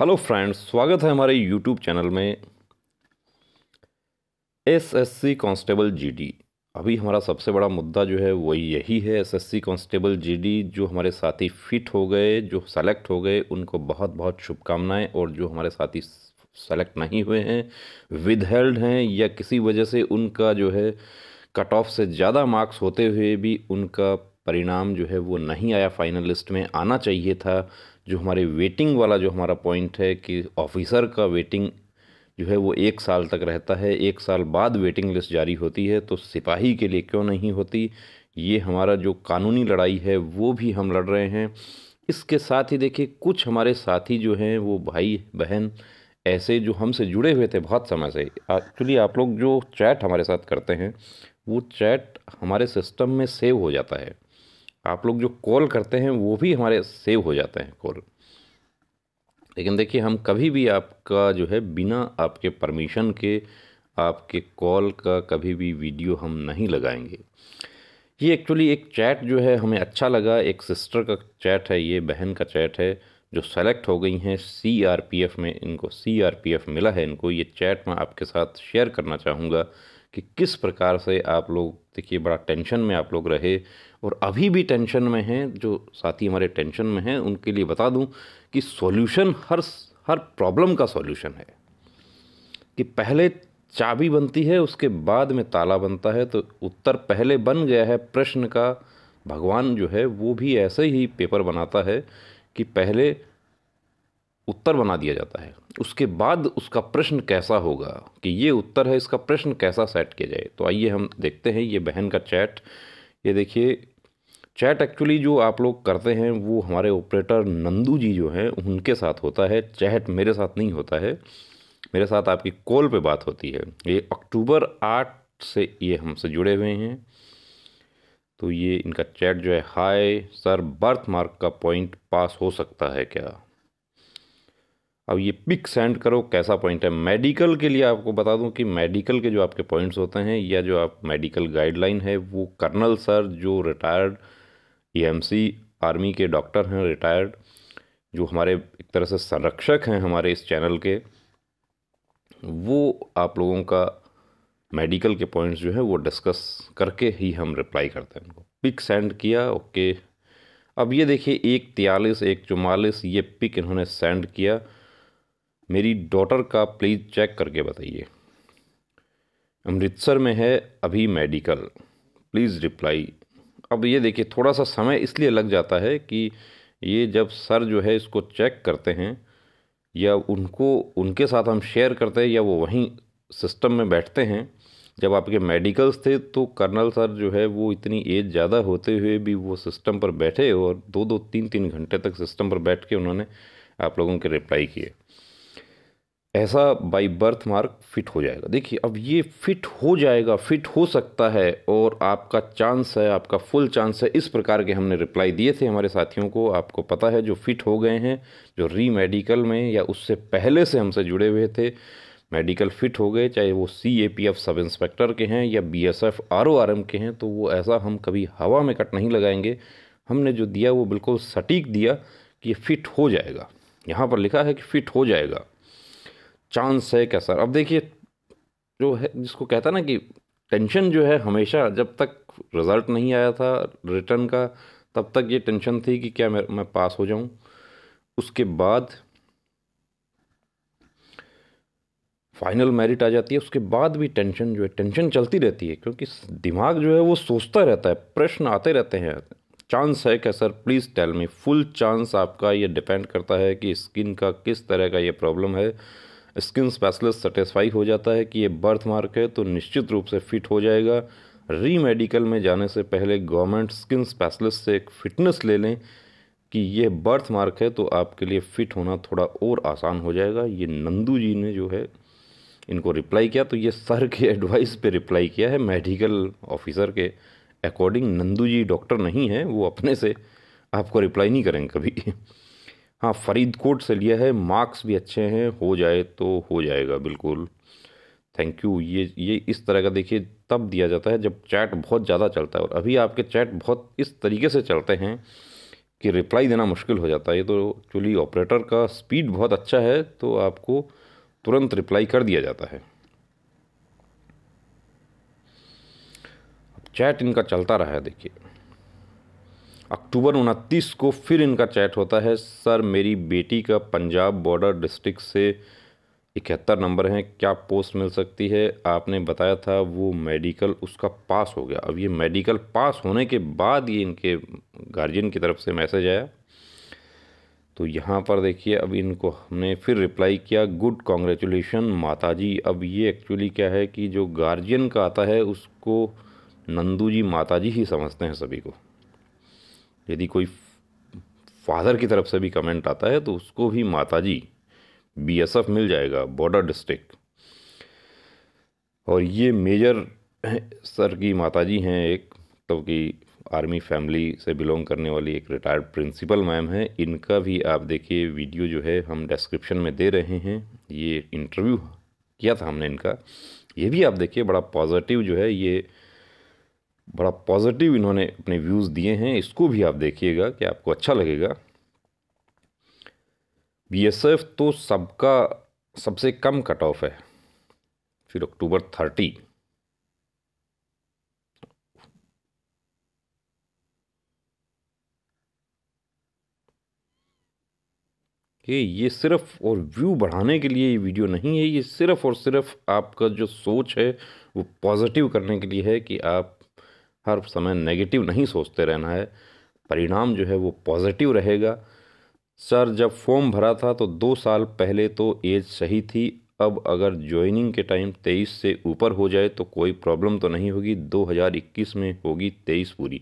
hello friends स्वागत है हमारे यूट्यूब चैनल में एसएससी कांस्टेबल जीडी अभी हमारा सबसे बड़ा मुद्दा जो है वो यही है एसएससी कांस्टेबल जीडी जो हमारे साथी फिट हो गए जो सेलेक्ट हो गए उनको बहुत बहुत शुभकामनाएं और जो हमारे साथी सेलेक्ट नहीं हुए हैं विदहेल्ड हैं या किसी वजह से उनका जो है कट ऑफ से ज़्यादा मार्क्स होते हुए भी उनका परिणाम जो है वो नहीं आया फाइनल लिस्ट में आना चाहिए था जो हमारे वेटिंग वाला जो हमारा पॉइंट है कि ऑफिसर का वेटिंग जो है वो एक साल तक रहता है एक साल बाद वेटिंग लिस्ट जारी होती है तो सिपाही के लिए क्यों नहीं होती ये हमारा जो कानूनी लड़ाई है वो भी हम लड़ रहे हैं इसके साथ ही देखिए कुछ हमारे साथी जो हैं वो भाई बहन ऐसे जो हमसे जुड़े हुए थे बहुत समय से एक्चुअली आप लोग जो चैट हमारे साथ करते हैं वो चैट हमारे सिस्टम में सेव हो जाता है आप लोग जो कॉल करते हैं वो भी हमारे सेव हो जाते हैं कॉल लेकिन देखिए हम कभी भी आपका जो है बिना आपके परमिशन के आपके कॉल का कभी भी वीडियो हम नहीं लगाएंगे ये एक्चुअली एक चैट जो है हमें अच्छा लगा एक सिस्टर का चैट है ये बहन का चैट है जो सेलेक्ट हो गई हैं एफ़ में इनको एफ़ मिला है इनको ये चैट मैं आपके साथ शेयर करना चाहूँगा कि किस प्रकार से आप लोग देखिए बड़ा टेंशन में आप लोग रहे और अभी भी टेंशन में हैं जो साथी हमारे टेंशन में हैं उनके लिए बता दूं कि सॉल्यूशन हर हर प्रॉब्लम का सॉल्यूशन है कि पहले चाबी बनती है उसके बाद में ताला बनता है तो उत्तर पहले बन गया है प्रश्न का भगवान जो है वो भी ऐसे ही पेपर बनाता है कि पहले उत्तर बना दिया जाता है उसके बाद उसका प्रश्न कैसा होगा कि ये उत्तर है इसका प्रश्न कैसा सेट किया जाए तो आइए हम देखते हैं ये बहन का चैट ये देखिए चैट एक्चुअली जो आप लोग करते हैं वो हमारे ऑपरेटर नंदू जी जो हैं उनके साथ होता है चैट मेरे साथ नहीं होता है मेरे साथ आपकी कॉल पे बात होती है ये अक्टूबर आठ से ये हमसे जुड़े हुए हैं तो ये इनका चैट जो है हाय सर बर्थ मार्क का पॉइंट पास हो सकता है क्या अब ये पिक सेंड करो कैसा पॉइंट है मेडिकल के लिए आपको बता दूं कि मेडिकल के जो आपके पॉइंट्स होते हैं या जो आप मेडिकल गाइडलाइन है वो कर्नल सर जो रिटायर्ड ई आर्मी के डॉक्टर हैं रिटायर्ड जो हमारे एक तरह से संरक्षक हैं हमारे इस चैनल के वो आप लोगों का मेडिकल के पॉइंट्स जो है वो डिस्कस करके ही हम रिप्लाई करते हैं उनको पिक सेंड किया ओके अब ये देखिए एक तियालीस एक चुमालीस ये पिक इन्होंने सेंड किया मेरी डॉटर का प्लीज़ चेक करके बताइए अमृतसर में है अभी मेडिकल प्लीज़ रिप्लाई अब ये देखिए थोड़ा सा समय इसलिए लग जाता है कि ये जब सर जो है इसको चेक करते हैं या उनको उनके साथ हम शेयर करते हैं या वो वहीं सिस्टम में बैठते हैं जब आपके मेडिकल्स थे तो कर्नल सर जो है वो इतनी एज ज़्यादा होते हुए भी वो सिस्टम पर बैठे और दो दो तीन तीन घंटे तक सिस्टम पर बैठ के उन्होंने आप लोगों के रिप्लाई किए ऐसा बाई बर्थ मार्क फिट हो जाएगा देखिए अब ये फिट हो जाएगा फिट हो सकता है और आपका चांस है आपका फुल चांस है इस प्रकार के हमने रिप्लाई दिए थे हमारे साथियों को आपको पता है जो फिट हो गए हैं जो री मेडिकल में या उससे पहले से हमसे जुड़े हुए थे मेडिकल फिट हो गए चाहे वो C A P F sub inspector के हैं या B S F R O R M के हैं तो वो ऐसा हम कभी हवा में कट नहीं लगाएंगे हमने जो दिया वो बिल्कुल सटीक दिया कि ये फिट हो जाएगा यहाँ पर लिखा है कि फिट हो जाएगा चांस है क्या सर अब देखिए जो है जिसको कहता ना कि टेंशन जो है हमेशा जब तक रिज़ल्ट नहीं आया था रिटर्न का तब तक ये टेंशन थी कि क्या मैं मैं पास हो जाऊं उसके बाद फाइनल मेरिट आ जाती है उसके बाद भी टेंशन जो है टेंशन चलती रहती है क्योंकि दिमाग जो है वो सोचता रहता है प्रश्न आते रहते हैं चांस है क्या sir please tell me full chance आपका ये डिपेंड करता है कि स्किन का किस तरह का ये प्रॉब्लम है स्किन स्पेशलिस्ट सेटिस्फाई हो जाता है कि ये बर्थ मार्क है तो निश्चित रूप से फिट हो जाएगा री मेडिकल में जाने से पहले गवर्नमेंट स्किन स्पेशलिस्ट से एक फ़िटनेस ले लें कि ये बर्थ मार्क है तो आपके लिए फ़िट होना थोड़ा और आसान हो जाएगा ये नंदू जी ने जो है इनको रिप्लाई किया तो ये सर के एडवाइस पे रिप्लाई किया है मेडिकल ऑफिसर के अकॉर्डिंग नंदू जी डॉक्टर नहीं है वो अपने से आपको रिप्लाई नहीं करेंगे कभी हाँ फरीदकोट से लिया है मार्क्स भी अच्छे हैं हो जाए तो हो जाएगा बिल्कुल थैंक यू ये ये इस तरह का देखिए तब दिया जाता है जब चैट बहुत ज़्यादा चलता है और अभी आपके चैट बहुत इस तरीके से चलते हैं कि रिप्लाई देना मुश्किल हो जाता है ये तो एक्चुअली ऑपरेटर का स्पीड बहुत अच्छा है तो आपको तुरंत रिप्लाई कर दिया जाता है चैट इनका चलता रहा है देखिए अक्टूबर उनतीस को फिर इनका चैट होता है सर मेरी बेटी का पंजाब बॉर्डर डिस्ट्रिक्ट से इकहत्तर नंबर हैं क्या पोस्ट मिल सकती है आपने बताया था वो मेडिकल उसका पास हो गया अब ये मेडिकल पास होने के बाद ये इनके गार्जियन की तरफ से मैसेज आया तो यहाँ पर देखिए अब इनको हमने फिर रिप्लाई किया गुड कॉन्ग्रेचुलेशन माता जी अब ये एक्चुअली क्या है कि जो गार्जियन का आता है उसको नंदू जी माता जी ही समझते हैं सभी को यदि कोई फादर की तरफ से भी कमेंट आता है तो उसको भी माताजी बीएसएफ मिल जाएगा बॉर्डर डिस्ट्रिक्ट और ये मेजर सर की माताजी हैं एक मतलब कि आर्मी फैमिली से बिलोंग करने वाली एक रिटायर्ड प्रिंसिपल मैम है इनका भी आप देखिए वीडियो जो है हम डिस्क्रिप्शन में दे रहे हैं ये इंटरव्यू किया था हमने इनका ये भी आप देखिए बड़ा पॉजिटिव जो है ये बड़ा पॉजिटिव इन्होंने अपने व्यूज़ दिए हैं इसको भी आप देखिएगा कि आपको अच्छा लगेगा बीएसएफ तो सबका सबसे कम कट ऑफ है फिर अक्टूबर थर्टी कि ये सिर्फ और व्यू बढ़ाने के लिए ये वीडियो नहीं है ये सिर्फ और सिर्फ आपका जो सोच है वो पॉजिटिव करने के लिए है कि आप हर समय नेगेटिव नहीं सोचते रहना है परिणाम जो है वो पॉजिटिव रहेगा सर जब फॉर्म भरा था तो दो साल पहले तो एज सही थी अब अगर ज्वाइनिंग के टाइम तेईस से ऊपर हो जाए तो कोई प्रॉब्लम तो नहीं होगी 2021 में होगी तेईस पूरी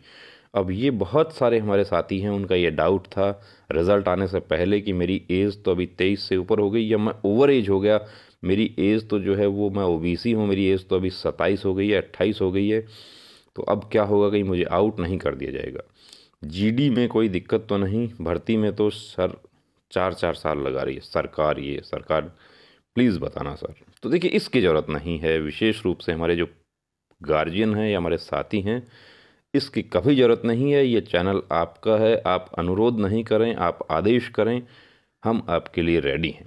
अब ये बहुत सारे हमारे साथी हैं उनका ये डाउट था रिज़ल्ट आने से पहले कि मेरी एज तो अभी तेईस से ऊपर हो गई या मैं ओवर एज हो गया मेरी एज तो जो है वो मैं सी हूँ मेरी एज तो अभी सत्ताईस हो गई है अट्ठाईस हो गई है तो अब क्या होगा कि मुझे आउट नहीं कर दिया जाएगा जीडी में कोई दिक्कत तो नहीं भर्ती में तो सर चार चार साल लगा रही है सरकार ये सरकार प्लीज़ बताना सर तो देखिए इसकी ज़रूरत नहीं है विशेष रूप से हमारे जो गार्जियन हैं या हमारे साथी हैं इसकी कभी ज़रूरत नहीं है ये चैनल आपका है आप अनुरोध नहीं करें आप आदेश करें हम आपके लिए रेडी हैं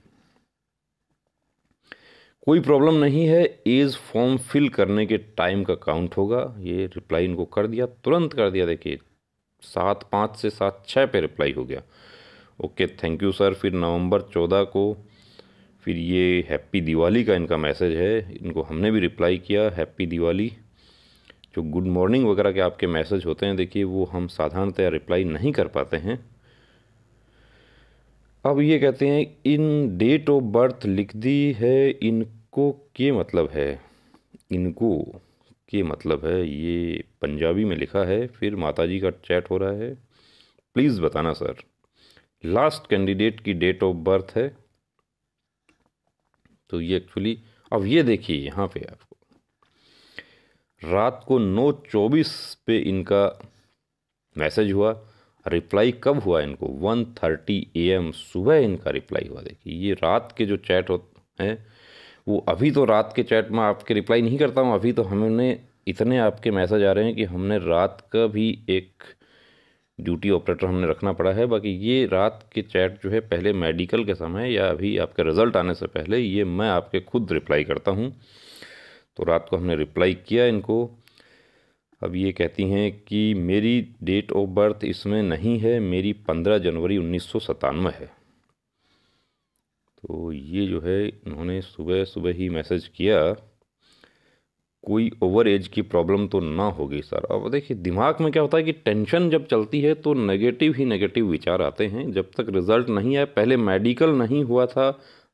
कोई प्रॉब्लम नहीं है एज फॉर्म फिल करने के टाइम का काउंट होगा ये रिप्लाई इनको कर दिया तुरंत कर दिया देखिए सात पाँच से सात छः पे रिप्लाई हो गया ओके थैंक यू सर फिर नवंबर चौदह को फिर ये हैप्पी दिवाली का इनका मैसेज है इनको हमने भी रिप्लाई किया हैप्पी दिवाली जो गुड मॉर्निंग वगैरह के आपके मैसेज होते हैं देखिए वो हम साधारणतया रिप्लाई नहीं कर पाते हैं अब ये कहते हैं इन डेट ऑफ बर्थ लिख दी है इन इनको के मतलब है इनको के मतलब है ये पंजाबी में लिखा है फिर माताजी का चैट हो रहा है प्लीज़ बताना सर लास्ट कैंडिडेट की डेट ऑफ बर्थ है तो ये एक्चुअली अब ये देखिए यहाँ पे आपको रात को नौ चौबीस पे इनका मैसेज हुआ रिप्लाई कब हुआ इनको वन थर्टी ए एम सुबह इनका रिप्लाई हुआ देखिए ये रात के जो चैट हो हैं वो अभी तो रात के चैट में आपके रिप्लाई नहीं करता हूँ अभी तो हमने इतने आपके मैसेज आ रहे हैं कि हमने रात का भी एक ड्यूटी ऑपरेटर हमने रखना पड़ा है बाकी ये रात के चैट जो है पहले मेडिकल के समय या अभी आपके रिज़ल्ट आने से पहले ये मैं आपके खुद रिप्लाई करता हूँ तो रात को हमने रिप्लाई किया इनको अब ये कहती हैं कि मेरी डेट ऑफ बर्थ इसमें नहीं है मेरी पंद्रह जनवरी उन्नीस है तो ये जो है इन्होंने सुबह सुबह ही मैसेज किया कोई ओवर एज की प्रॉब्लम तो ना होगी सर अब देखिए दिमाग में क्या होता है कि टेंशन जब चलती है तो नेगेटिव ही नेगेटिव विचार आते हैं जब तक रिज़ल्ट नहीं आया पहले मेडिकल नहीं हुआ था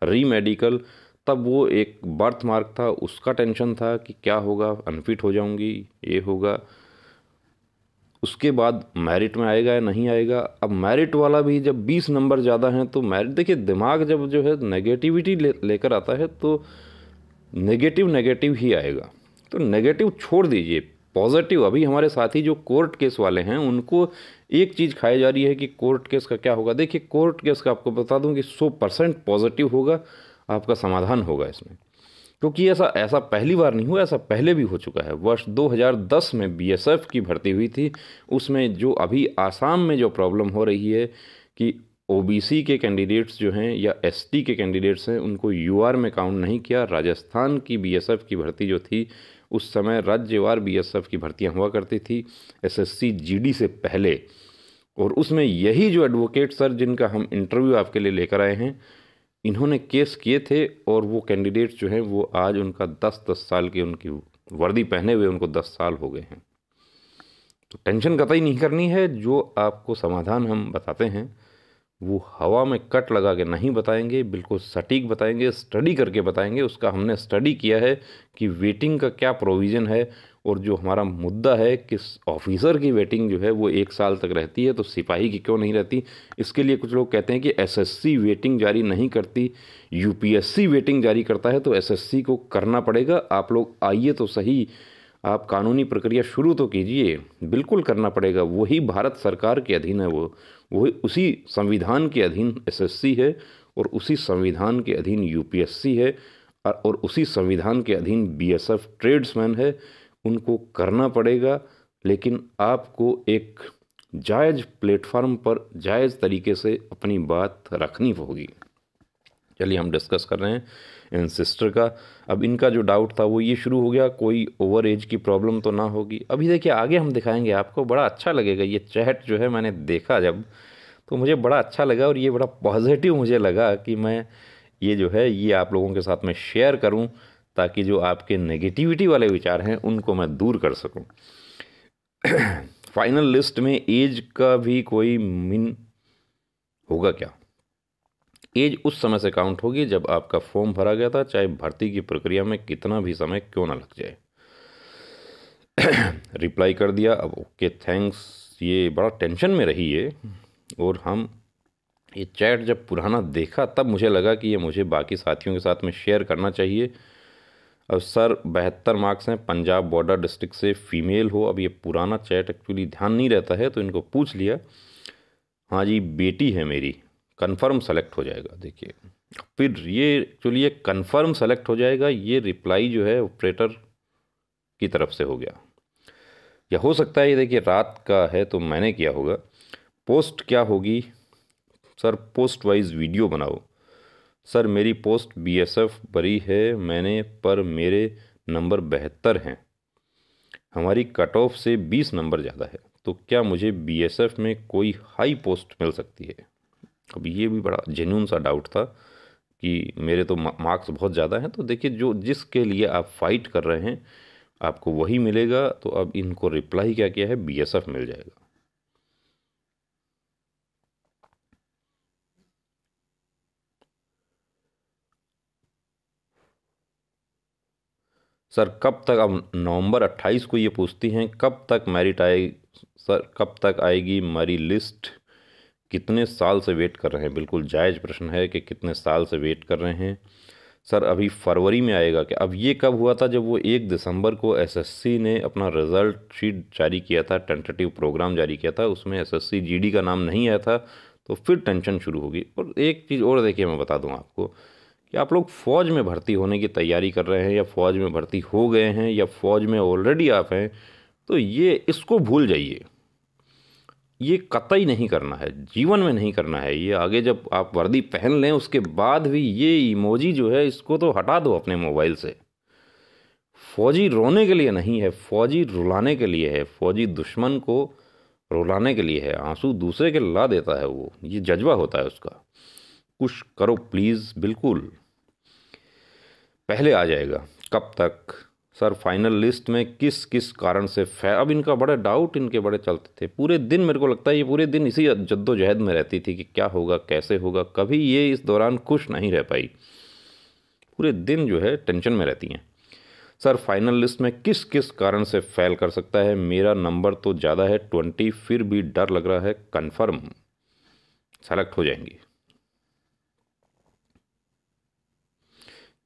री मेडिकल तब वो एक बर्थ मार्क था उसका टेंशन था कि क्या होगा अनफिट हो जाऊंगी ये होगा उसके बाद मेरिट में आएगा या नहीं आएगा अब मेरिट वाला भी जब बीस नंबर ज़्यादा हैं तो मेरिट देखिए दिमाग जब जो है नेगेटिविटी ले लेकर आता है तो नेगेटिव नेगेटिव ही आएगा तो नेगेटिव छोड़ दीजिए पॉजिटिव अभी हमारे साथी जो कोर्ट केस वाले हैं उनको एक चीज़ खाई जा रही है कि कोर्ट केस का क्या होगा देखिए कोर्ट केस का आपको बता दूं कि सौ परसेंट पॉजिटिव होगा आपका समाधान होगा इसमें क्योंकि ऐसा ऐसा पहली बार नहीं हुआ ऐसा पहले भी हो चुका है वर्ष 2010 में बीएसएफ की भर्ती हुई थी उसमें जो अभी आसाम में जो प्रॉब्लम हो रही है कि ओबीसी के कैंडिडेट्स जो हैं या एसटी के कैंडिडेट्स हैं उनको यूआर में काउंट नहीं किया राजस्थान की बीएसएफ की भर्ती जो थी उस समय राज्यवार बीएसएफ की भर्तियां हुआ करती थी एसएससी जीडी से पहले और उसमें यही जो एडवोकेट सर जिनका हम इंटरव्यू आपके लिए लेकर आए हैं इन्होंने केस किए थे और वो कैंडिडेट्स जो हैं वो आज उनका दस दस साल की उनकी वर्दी पहने हुए उनको दस साल हो गए हैं तो टेंशन कतई नहीं करनी है जो आपको समाधान हम बताते हैं वो हवा में कट लगा के नहीं बताएंगे बिल्कुल सटीक बताएंगे स्टडी करके बताएंगे उसका हमने स्टडी किया है कि वेटिंग का क्या प्रोविज़न है और जो हमारा मुद्दा है कि ऑफिसर की वेटिंग जो है वो एक साल तक रहती है तो सिपाही की क्यों नहीं रहती इसके लिए कुछ लोग कहते हैं कि एसएससी वेटिंग जारी नहीं करती यूपीएससी वेटिंग जारी करता है तो एसएससी को करना पड़ेगा आप लोग आइए तो सही आप कानूनी प्रक्रिया शुरू तो कीजिए बिल्कुल करना पड़ेगा वही भारत सरकार के अधीन है वो वही उसी संविधान के अधीन एस है और उसी संविधान के अधीन यू है और उसी संविधान के अधीन बी ट्रेड्समैन है उनको करना पड़ेगा लेकिन आपको एक जायज़ प्लेटफार्म पर जायज़ तरीके से अपनी बात रखनी होगी चलिए हम डिस्कस कर रहे हैं इन सिस्टर का अब इनका जो डाउट था वो ये शुरू हो गया कोई ओवर एज की प्रॉब्लम तो ना होगी अभी देखिए आगे हम दिखाएंगे आपको बड़ा अच्छा लगेगा ये चैट जो है मैंने देखा जब तो मुझे बड़ा अच्छा लगा और ये बड़ा पॉजिटिव मुझे लगा कि मैं ये जो है ये आप लोगों के साथ में शेयर करूँ ताकि जो आपके नेगेटिविटी वाले विचार हैं उनको मैं दूर कर सकूं फाइनल लिस्ट में एज का भी कोई मिन होगा क्या एज उस समय से काउंट होगी जब आपका फॉर्म भरा गया था चाहे भर्ती की प्रक्रिया में कितना भी समय क्यों ना लग जाए रिप्लाई कर दिया अब ओके थैंक्स ये बड़ा टेंशन में रही है और हम ये चैट जब पुराना देखा तब मुझे लगा कि ये मुझे बाकी साथियों के साथ में शेयर करना चाहिए अब सर बहत्तर मार्क्स हैं पंजाब बॉर्डर डिस्ट्रिक्ट से फीमेल हो अब ये पुराना चैट एक्चुअली ध्यान नहीं रहता है तो इनको पूछ लिया हाँ जी बेटी है मेरी कन्फर्म सेलेक्ट हो जाएगा देखिए फिर ये एक्चुअली ये कन्फर्म सेलेक्ट हो जाएगा ये रिप्लाई जो है ऑपरेटर की तरफ से हो गया या हो सकता है ये देखिए रात का है तो मैंने किया होगा पोस्ट क्या होगी सर पोस्ट वाइज वीडियो बनाओ सर मेरी पोस्ट बीएसएफ भरी है मैंने पर मेरे नंबर बहत्तर हैं हमारी कट ऑफ से बीस नंबर ज़्यादा है तो क्या मुझे बीएसएफ में कोई हाई पोस्ट मिल सकती है अब ये भी बड़ा जेन्यून सा डाउट था कि मेरे तो मार्क्स बहुत ज़्यादा हैं तो देखिए जो जिसके लिए आप फाइट कर रहे हैं आपको वही मिलेगा तो अब इनको रिप्लाई क्या किया है बी मिल जाएगा सर कब तक अब नवंबर 28 को ये पूछती हैं कब तक मैरिट आए सर कब तक आएगी मरी लिस्ट कितने साल से वेट कर रहे हैं बिल्कुल जायज़ प्रश्न है कि कितने साल से वेट कर रहे हैं सर अभी फरवरी में आएगा क्या अब ये कब हुआ था जब वो एक दिसंबर को एसएससी ने अपना रिज़ल्ट शीट जारी किया था टेंटेटिव प्रोग्राम जारी किया था उसमें एसएससी जीडी का नाम नहीं आया था तो फिर टेंशन शुरू होगी और एक चीज़ और देखिए मैं बता दूँ आपको कि आप लोग फ़ौज में भर्ती होने की तैयारी कर रहे हैं या फ़ौज में भर्ती हो गए हैं या फ़ौज में ऑलरेडी आप हैं तो ये इसको भूल जाइए ये कतई नहीं करना है जीवन में नहीं करना है ये आगे जब आप वर्दी पहन लें उसके बाद भी ये इमोजी जो है इसको तो हटा दो अपने मोबाइल से फौजी रोने के लिए नहीं है फौजी रुलाने के लिए है फौजी दुश्मन को रुलाने के लिए है आंसू दूसरे के ला देता है वो ये जज्बा होता है उसका कुछ करो प्लीज़ बिल्कुल पहले आ जाएगा कब तक सर फाइनल लिस्ट में किस किस कारण से फै अब इनका बड़ा डाउट इनके बड़े चलते थे पूरे दिन मेरे को लगता है ये पूरे दिन इसी जद्दोजहद में रहती थी कि क्या होगा कैसे होगा कभी ये इस दौरान खुश नहीं रह पाई पूरे दिन जो है टेंशन में रहती हैं सर फाइनल लिस्ट में किस किस कारण से फैल कर सकता है मेरा नंबर तो ज़्यादा है ट्वेंटी फिर भी डर लग रहा है कन्फर्म सेलेक्ट हो जाएंगी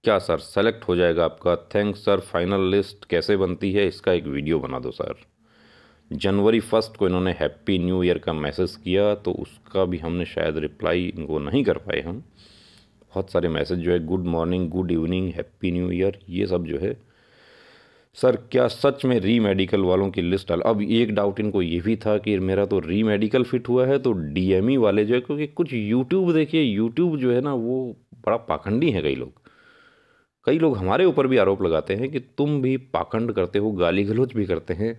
क्या सर सेलेक्ट हो जाएगा आपका थैंक्स सर फाइनल लिस्ट कैसे बनती है इसका एक वीडियो बना दो सर जनवरी फर्स्ट को इन्होंने हैप्पी न्यू ईयर का मैसेज किया तो उसका भी हमने शायद रिप्लाई इनको नहीं कर पाए हम बहुत सारे मैसेज जो है good morning good evening happy new year ये सब जो है सर क्या सच में री मेडिकल वालों की लिस्ट डाल अब एक डाउट इनको ये भी था कि मेरा तो री मेडिकल फिट हुआ है तो डी e वाले जो है क्योंकि कुछ यूट्यूब देखिए यूट्यूब जो है ना वो बड़ा पाखंडी है कई लोग कई लोग हमारे ऊपर भी आरोप लगाते हैं कि तुम भी पाखंड करते हो गाली गलोच भी करते हैं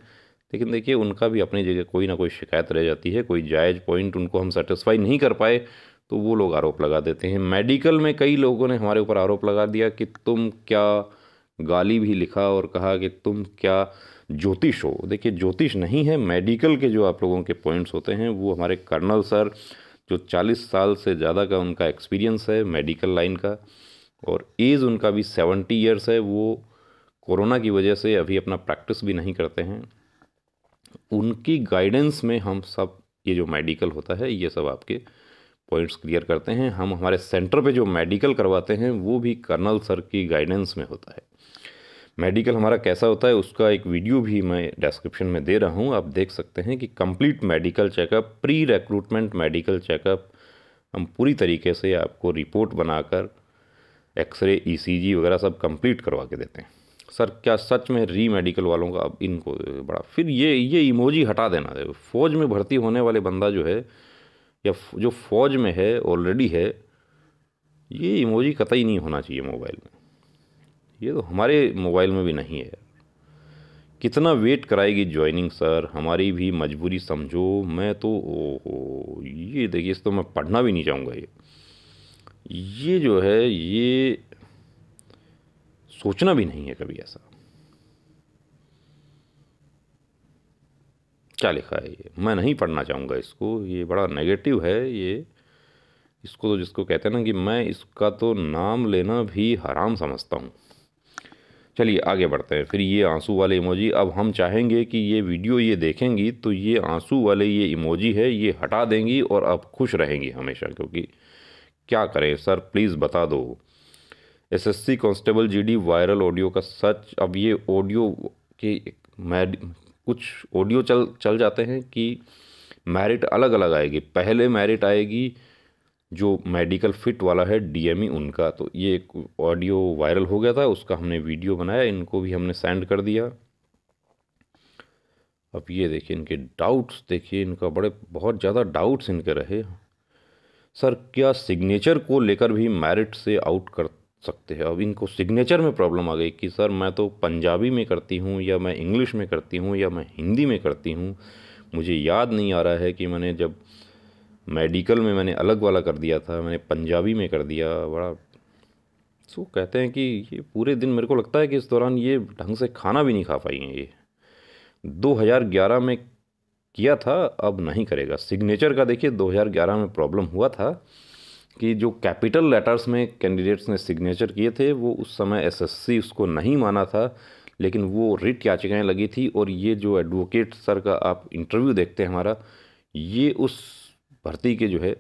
लेकिन देखिए उनका भी अपनी जगह कोई ना कोई शिकायत रह जाती है कोई जायज़ पॉइंट उनको हम सेटिस्फाई नहीं कर पाए तो वो लोग आरोप लगा देते हैं मेडिकल में कई लोगों ने हमारे ऊपर आरोप लगा दिया कि तुम क्या गाली भी लिखा और कहा कि तुम क्या ज्योतिष हो देखिए ज्योतिष नहीं है मेडिकल के जो आप लोगों के पॉइंट्स होते हैं वो हमारे कर्नल सर जो 40 साल से ज़्यादा का उनका एक्सपीरियंस है मेडिकल लाइन का और एज उनका भी सेवेंटी ईयर्स है वो कोरोना की वजह से अभी अपना प्रैक्टिस भी नहीं करते हैं उनकी गाइडेंस में हम सब ये जो मेडिकल होता है ये सब आपके पॉइंट्स क्लियर करते हैं हम हमारे सेंटर पे जो मेडिकल करवाते हैं वो भी कर्नल सर की गाइडेंस में होता है मेडिकल हमारा कैसा होता है उसका एक वीडियो भी मैं डिस्क्रिप्शन में दे रहा हूँ आप देख सकते हैं कि complete medical checkup pre recruitment medical checkup हम पूरी तरीके से आपको रिपोर्ट बनाकर एक्सरे ईसीजी e वगैरह सब कंप्लीट करवा के देते हैं सर क्या सच में री मेडिकल वालों का अब इनको बड़ा फिर ये ये इमोजी हटा देना है फौज में भर्ती होने वाले बंदा जो है या जो फौज में है ऑलरेडी है ये इमोजी कतई नहीं होना चाहिए मोबाइल में ये तो हमारे मोबाइल में भी नहीं है कितना वेट कराएगी ज्वाइनिंग सर हमारी भी मजबूरी समझो मैं तो ओ, ओ ये देखिए इस तो मैं पढ़ना भी नहीं चाहूँगा ये ये जो है ये सोचना भी नहीं है कभी ऐसा क्या लिखा है ये मैं नहीं पढ़ना चाहूँगा इसको ये बड़ा नेगेटिव है ये इसको तो जिसको कहते हैं ना कि मैं इसका तो नाम लेना भी हराम समझता हूँ चलिए आगे बढ़ते हैं फिर ये आंसू वाले इमोजी अब हम चाहेंगे कि ये वीडियो ये देखेंगी तो ये आंसू वाले ये इमोजी है ये हटा देंगी और अब खुश रहेंगी हमेशा क्योंकि क्या करें सर प्लीज़ बता दो SSC constable GD viral audio का सच अब ये ऑडियो के मैड कुछ ऑडियो चल चल जाते हैं कि मेरिट अलग अलग आएगी पहले मेरिट आएगी जो मेडिकल फिट वाला है डीएमई e उनका तो ये एक ऑडियो वायरल हो गया था उसका हमने वीडियो बनाया इनको भी हमने सेंड कर दिया अब ये देखिए इनके डाउट्स देखिए इनका बड़े बहुत ज़्यादा डाउट्स इनके रहे सर क्या सिग्नेचर को लेकर भी मैरिट से आउट कर सकते हैं अब इनको सिग्नेचर में प्रॉब्लम आ गई कि सर मैं तो पंजाबी में करती हूँ या मैं इंग्लिश में करती हूँ या मैं हिंदी में करती हूँ मुझे याद नहीं आ रहा है कि मैंने जब मेडिकल में मैंने अलग वाला कर दिया था मैंने पंजाबी में कर दिया बड़ा सो कहते हैं कि ये पूरे दिन मेरे को लगता है कि इस दौरान ये ढंग से खाना भी नहीं खा पाई हैं ये 2011 में किया था अब नहीं करेगा सिग्नेचर का देखिए 2011 में प्रॉब्लम हुआ था कि जो कैपिटल लेटर्स में कैंडिडेट्स ने सिग्नेचर किए थे वो उस समय एसएससी उसको नहीं माना था लेकिन वो रिट याचिकाएँ लगी थी और ये जो एडवोकेट सर का आप इंटरव्यू देखते हैं हमारा ये उस भर्ती के जो है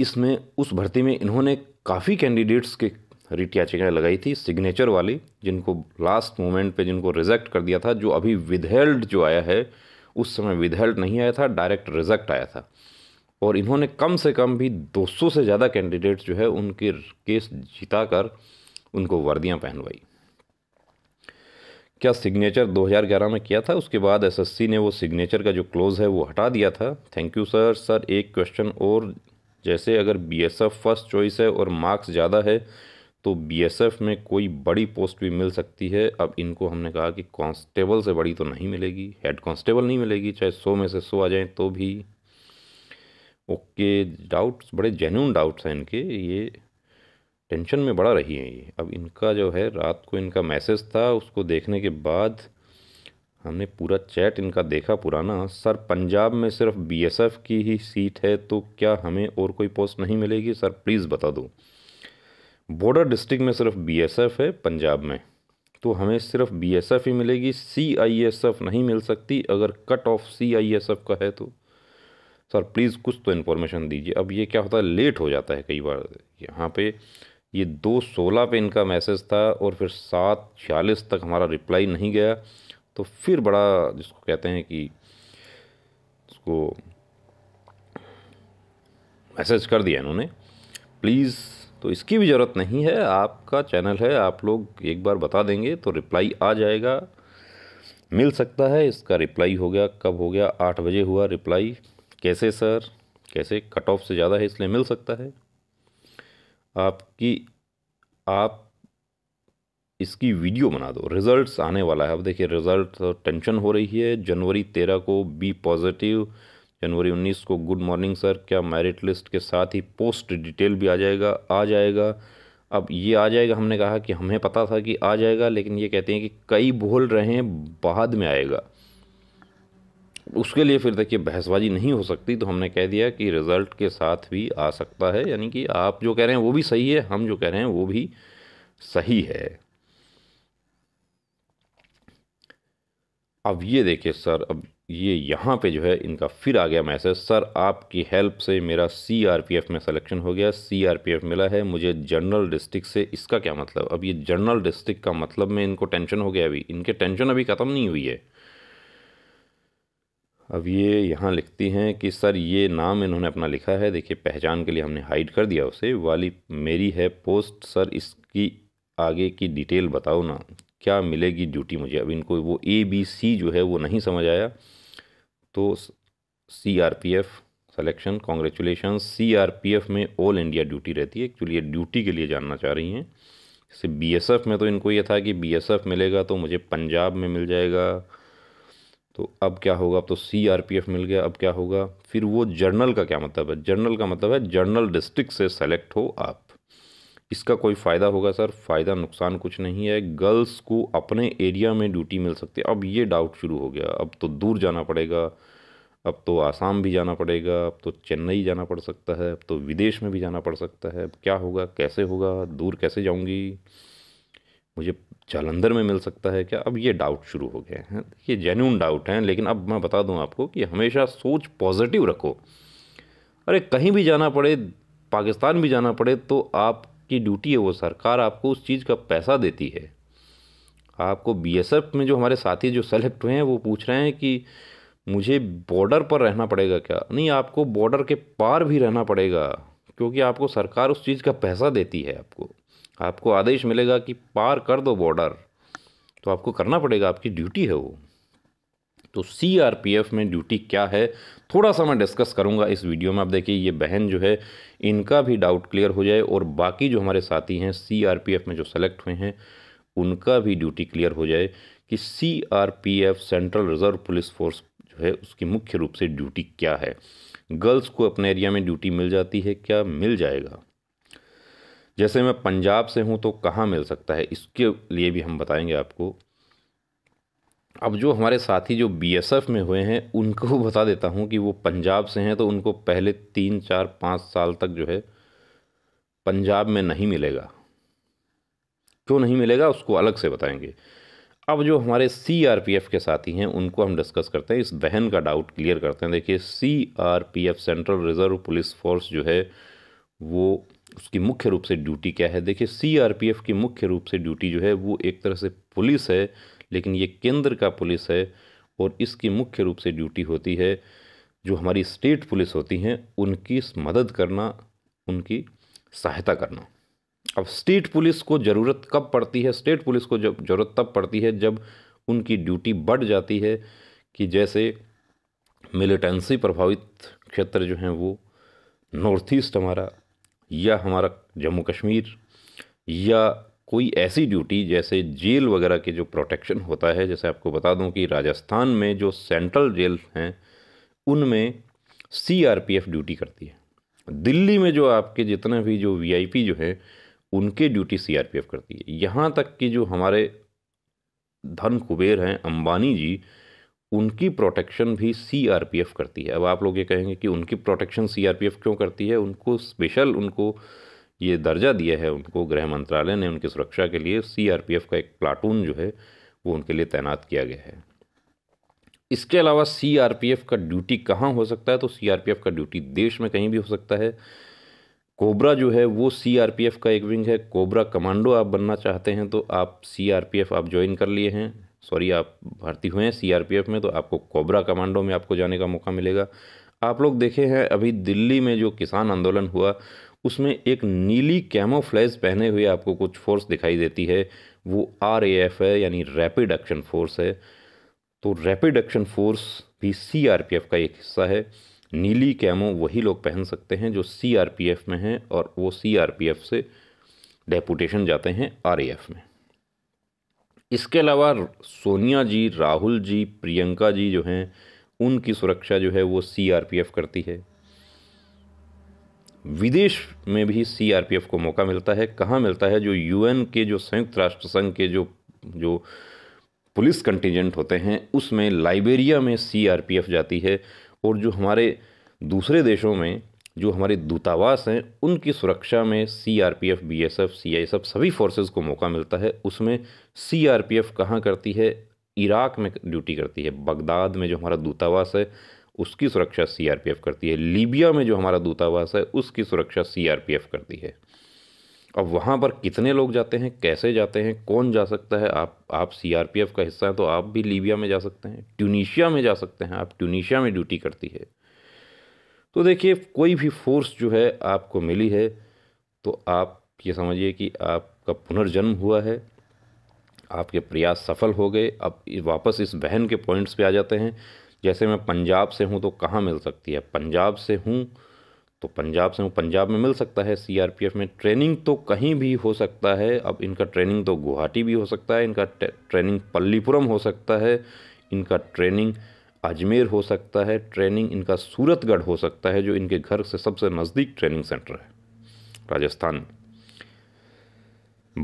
इसमें उस भर्ती में इन्होंने काफ़ी कैंडिडेट्स के रिट याचिकाएँ लगाई थी सिग्नेचर वाली जिनको लास्ट मोमेंट पे जिनको रिजेक्ट कर दिया था जो अभी विदहेल्ड जो आया है उस समय विदहेल्ड नहीं आया था डायरेक्ट रिजेक्ट आया था और इन्होंने कम से कम भी 200 से ज़्यादा कैंडिडेट्स जो है उनके केस जिता कर उनको वर्दियाँ पहनवाई क्या सिग्नेचर 2011 में किया था उसके बाद एसएससी ने वो सिग्नेचर का जो क्लोज है वो हटा दिया था थैंक यू सर सर एक क्वेश्चन और जैसे अगर बीएसएफ फर्स्ट चॉइस है और मार्क्स ज़्यादा है तो बीएसएफ में कोई बड़ी पोस्ट भी मिल सकती है अब इनको हमने कहा कि कांस्टेबल से बड़ी तो नहीं मिलेगी हेड कांस्टेबल नहीं मिलेगी चाहे सौ में से सौ आ जाए तो भी ओके डाउट्स बड़े जेन्यून डाउट्स हैं इनके ये टेंशन में बड़ा रही हैं ये अब इनका जो है रात को इनका मैसेज था उसको देखने के बाद हमने पूरा चैट इनका देखा पुराना सर पंजाब में सिर्फ बीएसएफ की ही सीट है तो क्या हमें और कोई पोस्ट नहीं मिलेगी सर प्लीज़ बता दो बॉर्डर डिस्ट्रिक्ट में सिर्फ बी है पंजाब में तो हमें सिर्फ बी ही मिलेगी सी नहीं मिल सकती अगर कट ऑफ सी का है तो सर प्लीज़ कुछ तो इन्फॉर्मेशन दीजिए अब ये क्या होता है लेट हो जाता है कई बार यहाँ पे ये दो सोलह पे इनका मैसेज था और फिर सात छियालीस तक हमारा रिप्लाई नहीं गया तो फिर बड़ा जिसको कहते हैं कि उसको मैसेज कर दिया इन्होंने प्लीज़ तो इसकी भी ज़रूरत नहीं है आपका चैनल है आप लोग एक बार बता देंगे तो रिप्लाई आ जाएगा मिल सकता है इसका रिप्लाई हो गया कब हो गया आठ बजे हुआ रिप्लाई कैसे सर कैसे कट ऑफ से ज़्यादा है इसलिए मिल सकता है आपकी आप इसकी वीडियो बना दो रिजल्ट्स आने वाला है अब देखिए रिजल्ट तो टेंशन हो रही है जनवरी तेरह को बी पॉजिटिव जनवरी 19 को गुड मॉर्निंग सर क्या मेरिट लिस्ट के साथ ही पोस्ट डिटेल भी आ जाएगा आ जाएगा अब ये आ जाएगा हमने कहा कि हमें पता था कि आ जाएगा लेकिन ये कहते हैं कि कई बोल रहे हैं बाद में आएगा उसके लिए फिर देखिए बहसबाजी नहीं हो सकती तो हमने कह दिया कि रिज़ल्ट के साथ भी आ सकता है यानी कि आप जो कह रहे हैं वो भी सही है हम जो कह रहे हैं वो भी सही है अब ये देखिए सर अब ये यहाँ पे जो है इनका फिर आ गया मैसेज सर आपकी हेल्प से मेरा सीआरपीएफ में सिलेक्शन हो गया सीआरपीएफ मिला है मुझे जनरल डिस्ट्रिक्ट से इसका क्या मतलब अब ये जनरल डिस्ट्रिक्ट का मतलब में इनको टेंशन हो गया अभी इनके टेंशन अभी ख़त्म नहीं हुई है अब ये यहाँ लिखती हैं कि सर ये नाम इन्होंने अपना लिखा है देखिए पहचान के लिए हमने हाइड कर दिया उसे वाली मेरी है पोस्ट सर इसकी आगे की डिटेल बताओ ना क्या मिलेगी ड्यूटी मुझे अब इनको वो ए बी सी जो है वो नहीं समझ आया तो C R P F selection congratulation C R P F में ऑल इंडिया ड्यूटी रहती है एक्चुअली ये ड्यूटी के लिए जानना चाह रही हैं जैसे बी एस एफ में तो इनको ये था कि बी एस एफ मिलेगा तो मुझे पंजाब में मिल जाएगा तो अब क्या होगा अब तो सी आर पी एफ मिल गया अब क्या होगा फिर वो जर्नल का क्या मतलब है जर्नल का मतलब है जर्नल डिस्ट्रिक्ट से सेलेक्ट हो आप इसका कोई फ़ायदा होगा सर फ़ायदा नुकसान कुछ नहीं है गर्ल्स को अपने एरिया में ड्यूटी मिल सकती है अब ये डाउट शुरू हो गया अब तो दूर जाना पड़ेगा अब तो आसाम भी जाना पड़ेगा अब तो चेन्नई जाना पड़ सकता है अब तो विदेश में भी जाना पड़ सकता है अब क्या होगा कैसे होगा दूर कैसे जाऊंगी मुझे जालंधर में मिल सकता है क्या अब ये डाउट शुरू हो गए हैं ये जेन्यून डाउट हैं लेकिन अब मैं बता दूं आपको कि हमेशा सोच पॉजिटिव रखो अरे कहीं भी जाना पड़े पाकिस्तान भी जाना पड़े तो आप की ड्यूटी है वो सरकार आपको उस चीज़ का पैसा देती है आपको बी में जो हमारे साथी जो सेलेक्ट हुए हैं वो पूछ रहे हैं कि मुझे बॉर्डर पर रहना पड़ेगा क्या नहीं आपको बॉर्डर के पार भी रहना पड़ेगा क्योंकि आपको सरकार उस चीज़ का पैसा देती है आपको आपको आदेश मिलेगा कि पार कर दो बॉर्डर तो आपको करना पड़ेगा आपकी ड्यूटी है वो तो एफ़ में ड्यूटी क्या है थोड़ा सा मैं डिस्कस करूंगा इस वीडियो में आप देखिए ये बहन जो है इनका भी डाउट क्लियर हो जाए और बाकी जो हमारे साथी हैं एफ में जो सेलेक्ट हुए हैं उनका भी ड्यूटी क्लियर हो जाए कि F central reserve police force जो है उसकी मुख्य रूप से ड्यूटी क्या है गर्ल्स को अपने एरिया में ड्यूटी मिल जाती है क्या मिल जाएगा जैसे मैं पंजाब से हूँ तो कहाँ मिल सकता है इसके लिए भी हम बताएंगे आपको अब जो हमारे साथी जो बीएसएफ में हुए हैं उनको बता देता हूँ कि वो पंजाब से हैं तो उनको पहले तीन चार पाँच साल तक जो है पंजाब में नहीं मिलेगा क्यों नहीं मिलेगा उसको अलग से बताएंगे अब जो हमारे सी आर पी एफ़ के साथी हैं उनको हम डिस्कस करते हैं इस बहन का डाउट क्लियर करते हैं देखिए C R P F central reserve police force जो है वो उसकी मुख्य रूप से ड्यूटी क्या है देखिए सी आर पी एफ़ की मुख्य रूप से ड्यूटी जो है वो एक तरह से पुलिस है लेकिन ये केंद्र का पुलिस है और इसकी मुख्य रूप से ड्यूटी होती है जो हमारी स्टेट पुलिस होती हैं उनकी मदद करना उनकी सहायता करना अब स्टेट पुलिस को ज़रूरत कब पड़ती है स्टेट पुलिस को जब ज़रूरत तब पड़ती है जब उनकी ड्यूटी बढ़ जाती है कि जैसे मिलिटेंसी प्रभावित क्षेत्र जो हैं वो नॉर्थ ईस्ट हमारा या हमारा जम्मू कश्मीर या कोई ऐसी ड्यूटी जैसे जेल वगैरह के जो प्रोटेक्शन होता है जैसे आपको बता दूं कि राजस्थान में जो सेंट्रल जेल हैं उनमें सीआरपीएफ ड्यूटी करती है दिल्ली में जो आपके जितने भी जो वीआईपी जो हैं उनके ड्यूटी सीआरपीएफ करती है यहाँ तक कि जो हमारे धन कुबेर हैं अंबानी जी उनकी प्रोटेक्शन भी सी करती है अब आप लोग ये कहेंगे कि उनकी प्रोटेक्शन सी क्यों करती है उनको स्पेशल उनको ये दर्जा दिया है उनको गृह मंत्रालय ने उनकी सुरक्षा के लिए सीआरपीएफ का एक प्लाटून जो है वो उनके लिए तैनात किया गया है इसके अलावा सीआरपीएफ का ड्यूटी कहाँ हो सकता है तो सीआरपीएफ का ड्यूटी देश में कहीं भी हो सकता है कोबरा जो है वो सीआरपीएफ का एक विंग है कोबरा कमांडो आप बनना चाहते हैं तो आप सीआरपीएफ आप ज्वाइन कर लिए हैं सॉरी आप भर्ती हुए हैं सीआरपीएफ में तो आपको कोबरा कमांडो में आपको जाने का मौका मिलेगा आप लोग देखे हैं अभी दिल्ली में जो किसान आंदोलन हुआ उसमें एक नीली कैमोफ्लेज पहने हुए आपको कुछ फोर्स दिखाई देती है वो आर है यानी रैपिड एक्शन फोर्स है तो रैपिड एक्शन फोर्स भी सी का एक हिस्सा है नीली कैमो वही लोग पहन सकते हैं जो सी में हैं और वो सी से डेपुटेशन जाते हैं आर में इसके अलावा सोनिया जी राहुल जी प्रियंका जी जो हैं उनकी सुरक्षा जो है वो सी करती है विदेश में भी सीआरपीएफ को मौका मिलता है कहाँ मिलता है जो यूएन के जो संयुक्त राष्ट्र संघ के जो जो पुलिस कंटिजेंट होते हैं उसमें लाइबेरिया में सीआरपीएफ जाती है और जो हमारे दूसरे देशों में जो हमारे दूतावास हैं उनकी सुरक्षा में C R P F F B S I S F सभी फोर्सेस को मौका मिलता है उसमें सी आर पी एफ कहाँ करती है इराक में ड्यूटी करती है बगदाद में जो हमारा दूतावास है उसकी सुरक्षा सीआरपीएफ करती है लीबिया में जो हमारा दूतावास है उसकी सुरक्षा सीआरपीएफ करती है अब वहाँ पर कितने लोग जाते हैं कैसे जाते हैं कौन जा सकता है आप आप सीआरपीएफ का हिस्सा हैं तो आप भी लीबिया में जा सकते हैं ट्यूनिशिया में जा सकते हैं आप ट्यूनिशिया में ड्यूटी करती है तो देखिए कोई भी फोर्स जो है आपको मिली है तो आप ये समझिए कि आपका पुनर्जन्म हुआ है आपके प्रयास सफल हो गए अब वापस इस बहन के पॉइंट्स पे आ जाते हैं जैसे मैं पंजाब से हूँ तो कहाँ मिल सकती है पंजाब से हूँ तो पंजाब से हूँ पंजाब में मिल सकता है सी में ट्रेनिंग तो कहीं भी हो सकता है अब इनका ट्रेनिंग तो गुवाहाटी भी हो सकता है इनका ट्रेनिंग पल्लीपुरम हो सकता है इनका ट्रेनिंग अजमेर हो सकता है ट्रेनिंग इनका सूरतगढ़ हो सकता है जो इनके घर से सबसे नज़दीक ट्रेनिंग सेंटर है राजस्थान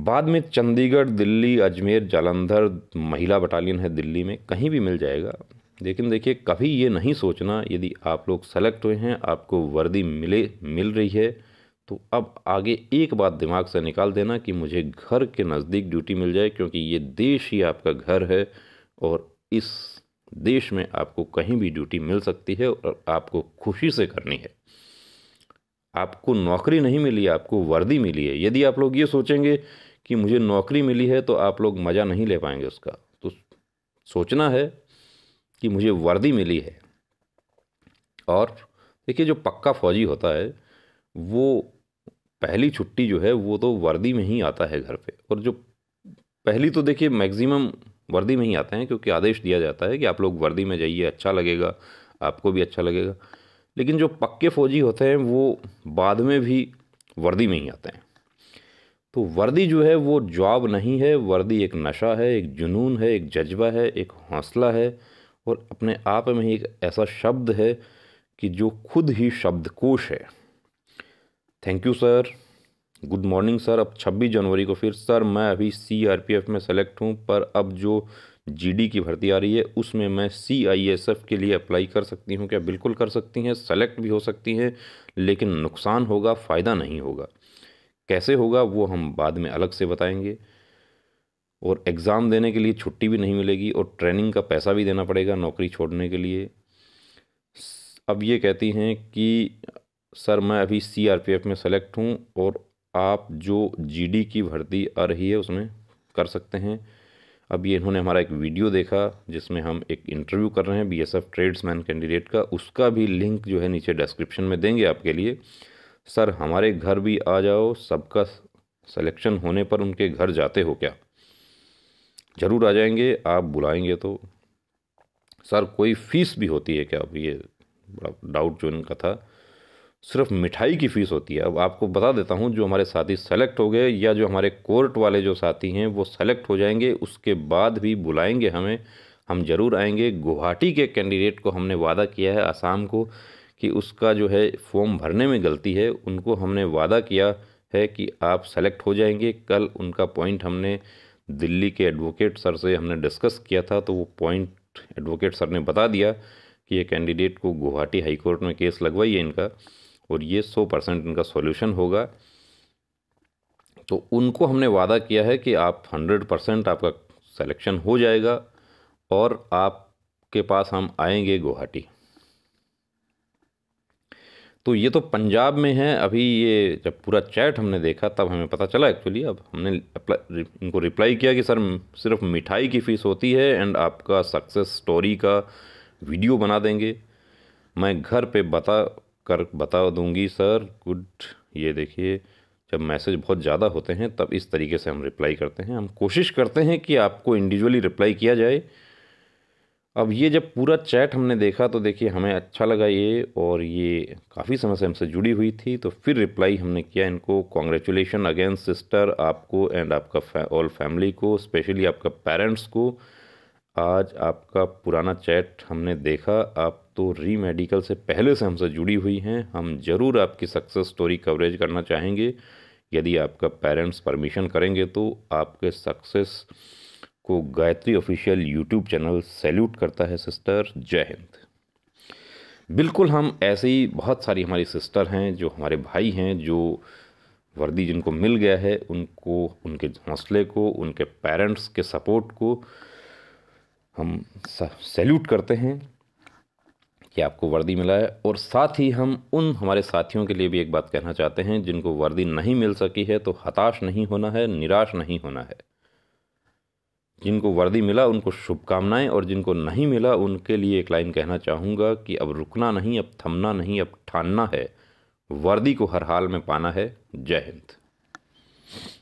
बाद में चंडीगढ़ दिल्ली अजमेर जालंधर महिला बटालियन है दिल्ली में कहीं भी मिल जाएगा लेकिन देखिए कभी ये नहीं सोचना यदि आप लोग सेलेक्ट हुए हैं आपको वर्दी मिले मिल रही है तो अब आगे एक बात दिमाग से निकाल देना कि मुझे घर के नज़दीक ड्यूटी मिल जाए क्योंकि ये देश ही आपका घर है और इस देश में आपको कहीं भी ड्यूटी मिल सकती है और आपको खुशी से करनी है आपको नौकरी नहीं मिली आपको वर्दी मिली है यदि आप लोग ये सोचेंगे कि मुझे नौकरी मिली है तो आप लोग मज़ा नहीं ले पाएंगे उसका तो सोचना है कि मुझे वर्दी मिली है और देखिए जो पक्का फौजी होता है वो पहली छुट्टी जो है वो तो वर्दी में ही आता है घर पे और जो पहली तो देखिए मैक्सिमम वर्दी में ही आते हैं क्योंकि आदेश दिया जाता है कि आप लोग वर्दी में जाइए अच्छा लगेगा आपको भी अच्छा लगेगा लेकिन जो पक्के फौजी होते हैं वो बाद में भी वर्दी में ही आते हैं तो वर्दी जो है वो जॉब नहीं है वर्दी एक नशा है एक जुनून है एक जज्बा है एक हौसला है और अपने आप में ही एक ऐसा शब्द है कि जो खुद ही शब्दकोश है thank you sir good morning sir अब 26 जनवरी को फिर सर मैं अभी सी आर पी एफ में सेलेक्ट हूँ पर अब जो जी डी की भर्ती आ रही है उसमें मैं सी आई एस एफ के लिए अप्लाई कर सकती हूँ क्या बिल्कुल कर सकती हैं सेलेक्ट भी हो सकती हैं लेकिन नुकसान होगा फ़ायदा नहीं होगा कैसे होगा वो हम बाद में अलग से बताएंगे और एग्ज़ाम देने के लिए छुट्टी भी नहीं मिलेगी और ट्रेनिंग का पैसा भी देना पड़ेगा नौकरी छोड़ने के लिए अब ये कहती हैं कि सर मैं अभी एफ में सेलेक्ट हूँ और आप जो डी की भर्ती आ रही है उसमें कर सकते हैं अब ये इन्होंने हमारा एक वीडियो देखा जिसमें हम एक इंटरव्यू कर रहे हैं बीएसएफ ट्रेड्समैन कैंडिडेट का उसका भी लिंक जो है नीचे डिस्क्रिप्शन में देंगे आपके लिए सर हमारे घर भी आ जाओ सबका सिलेक्शन होने पर उनके घर जाते हो क्या ज़रूर आ जाएंगे आप बुलाएंगे तो सर कोई फ़ीस भी होती है क्या अब ये बड़ा डाउट जो इनका था सिर्फ मिठाई की फ़ीस होती है अब आपको बता देता हूँ जो हमारे साथी सेलेक्ट हो गए या जो हमारे कोर्ट वाले जो साथी हैं वो सेलेक्ट हो जाएंगे उसके बाद भी बुलाएंगे हमें हम ज़रूर आएंगे गुवाहाटी के कैंडिडेट को हमने वादा किया है आसाम को कि उसका जो है फॉर्म भरने में गलती है उनको हमने वादा किया है कि आप सेलेक्ट हो जाएंगे कल उनका पॉइंट हमने दिल्ली के एडवोकेट सर से हमने डिस्कस किया था तो वो पॉइंट एडवोकेट सर ने बता दिया कि ये कैंडिडेट को गुवाहाटी हाईकोर्ट में केस लगवाइए इनका और ये सौ परसेंट इनका सॉल्यूशन होगा तो उनको हमने वादा किया है कि आप हंड्रेड परसेंट आपका सिलेक्शन हो जाएगा और आपके पास हम आएंगे गुवाहाटी तो ये तो पंजाब में है अभी ये जब पूरा चैट हमने देखा तब हमें पता चला एक्चुअली अब हमने इनको रिप्लाई किया कि सर सिर्फ मिठाई की फ़ीस होती है एंड आपका सक्सेस स्टोरी का वीडियो बना देंगे मैं घर पे बता कर बता दूंगी सर गुड ये देखिए जब मैसेज बहुत ज़्यादा होते हैं तब इस तरीके से हम रिप्लाई करते हैं हम कोशिश करते हैं कि आपको इंडिविजुअली रिप्लाई किया जाए अब ये जब पूरा चैट हमने देखा तो देखिए हमें अच्छा लगा ये और ये काफ़ी समय से हमसे जुड़ी हुई थी तो फिर रिप्लाई हमने किया इनको कॉन्ग्रेचुलेशन अगेन सिस्टर आपको एंड आपका ऑल फैमिली को स्पेशली आपका पेरेंट्स को आज आपका पुराना चैट हमने देखा आप तो री मेडिकल से पहले से हमसे जुड़ी हुई हैं हम ज़रूर आपकी सक्सेस स्टोरी कवरेज करना चाहेंगे यदि आपका पेरेंट्स परमिशन करेंगे तो आपके सक्सेस को Gayatri official YouTube channel salute करता है सिस्टर जय हिंद बिल्कुल हम ऐसे ही बहुत सारी हमारी सिस्टर हैं जो हमारे भाई हैं जो वर्दी जिनको मिल गया है उनको उनके हौसले को उनके पेरेंट्स के सपोर्ट को हम सैल्यूट करते हैं कि आपको वर्दी मिला है और साथ ही हम उन हमारे साथियों के लिए भी एक बात कहना चाहते हैं जिनको वर्दी नहीं मिल सकी है तो हताश नहीं होना है निराश नहीं होना है जिनको वर्दी मिला उनको शुभकामनाएं और जिनको नहीं मिला उनके लिए एक लाइन कहना चाहूँगा कि अब रुकना नहीं अब थमना नहीं अब ठानना है वर्दी को हर हाल में पाना है जय हिंद